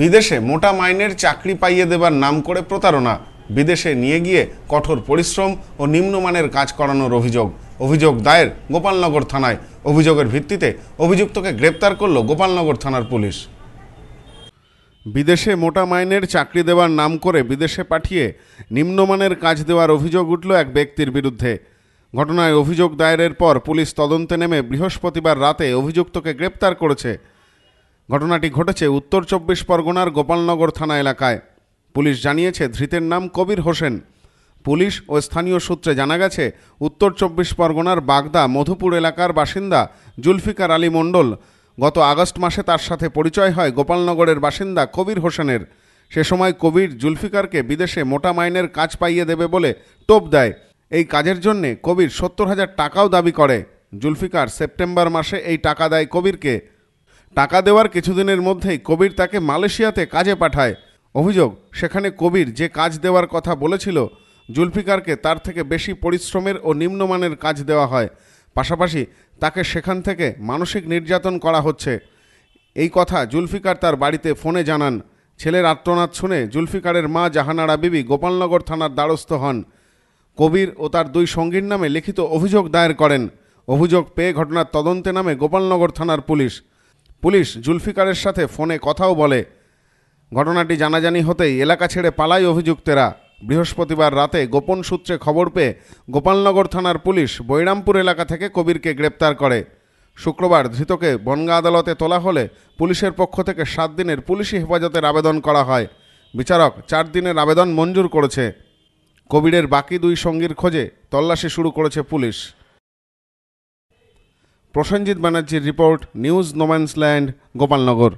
বিদেশে মোটা মাইনের চাকরি পাইয়ে দেবার নাম করে প্রতারণা বিদেশে নিয়ে গিয়ে কঠোর পরিশ্রম ও নিম্নমানের কাজ করানোর অভিযোগ অভিযোগ দায়ের গোপালনগর থানায় অভিযোগের ভিত্তিতে অভিযুক্তকে গ্রেপ্তার করল গোপালনগর থানার পুলিশ বিদেশে মোটা মাইনের চাকরি দেওয়ার নাম করে বিদেশে পাঠিয়ে নিম্নমানের কাজ দেওয়ার অভিযোগ উঠল এক ব্যক্তির বিরুদ্ধে ঘটনায় অভিযোগ দায়েরের পর পুলিশ তদন্তে নেমে বৃহস্পতিবার রাতে অভিযুক্তকে গ্রেপ্তার করেছে ঘটনাটি ঘটেছে উত্তর চব্বিশ পরগনার গোপালনগর থানা এলাকায় পুলিশ জানিয়েছে ধৃতের নাম কবির হোসেন পুলিশ ও স্থানীয় সূত্রে জানা গেছে উত্তর চব্বিশ পরগনার বাগদা মধুপুর এলাকার বাসিন্দা জুলফিকার আলী মণ্ডল গত আগস্ট মাসে তার সাথে পরিচয় হয় গোপালনগরের বাসিন্দা কবির হোসেনের সে সময় কবির জুলফিকারকে বিদেশে মোটা মাইনের কাজ পাইয়ে দেবে বলে টোপ দেয় এই কাজের জন্যে কবির সত্তর হাজার টাকাও দাবি করে জুলফিকার সেপ্টেম্বর মাসে এই টাকা দেয় কবিরকে টাকা দেওয়ার কিছুদিনের মধ্যেই কবির তাকে মালয়েশিয়াতে কাজে পাঠায় অভিযোগ সেখানে কবির যে কাজ দেওয়ার কথা বলেছিল জুলফিকারকে তার থেকে বেশি পরিশ্রমের ও নিম্নমানের কাজ দেওয়া হয় পাশাপাশি তাকে সেখান থেকে মানসিক নির্যাতন করা হচ্ছে এই কথা জুলফিকার তার বাড়িতে ফোনে জানান ছেলের আত্মনাথ শুনে জুলফিকারের মা জাহানারা বিবি গোপালনগর থানার দ্বারস্থ হন কবির ও তার দুই সঙ্গীর নামে লিখিত অভিযোগ দায়ের করেন অভিযোগ পেয়ে ঘটনার তদন্তে নামে গোপালনগর থানার পুলিশ পুলিশ জুলফিকারের সাথে ফোনে কথাও বলে ঘটনাটি জানাজানি হতেই এলাকা ছেড়ে পালাই অভিযুক্তেরা বৃহস্পতিবার রাতে গোপন সূত্রে খবর পেয়ে গোপালনগর থানার পুলিশ বৈরামপুর এলাকা থেকে কবিরকে গ্রেপ্তার করে শুক্রবার ধৃতকে বনগা আদালতে তোলা হলে পুলিশের পক্ষ থেকে সাত দিনের পুলিশি হেফাজতের আবেদন করা হয় বিচারক চার দিনের আবেদন মঞ্জুর করেছে কবিরের বাকি দুই সঙ্গীর খোঁজে তল্লাশি শুরু করেছে পুলিশ প্রসেনজিৎ ব্যানার্জির রিপোর্ট নিউজ নোম্যান্সল্যান্ড গোপালনগর